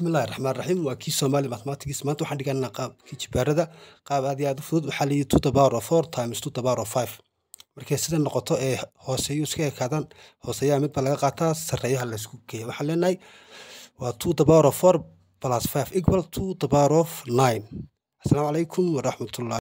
bismillahi raxmaan raxiim waa kii somali mathematics maanta waxaan qaab kii jibaarada qaab aad iyo aad u fudud waxaa la yidhi two topower of four times two topower of five markay sida noqoto ee hooseeyu iska ekaadaan hooseeyaha midba laga qaataa sareeyaha laysku geeya waxaan leenahay waa two topower of four plus five equal two topower of nine assalaamu calaykum waraxmatullahi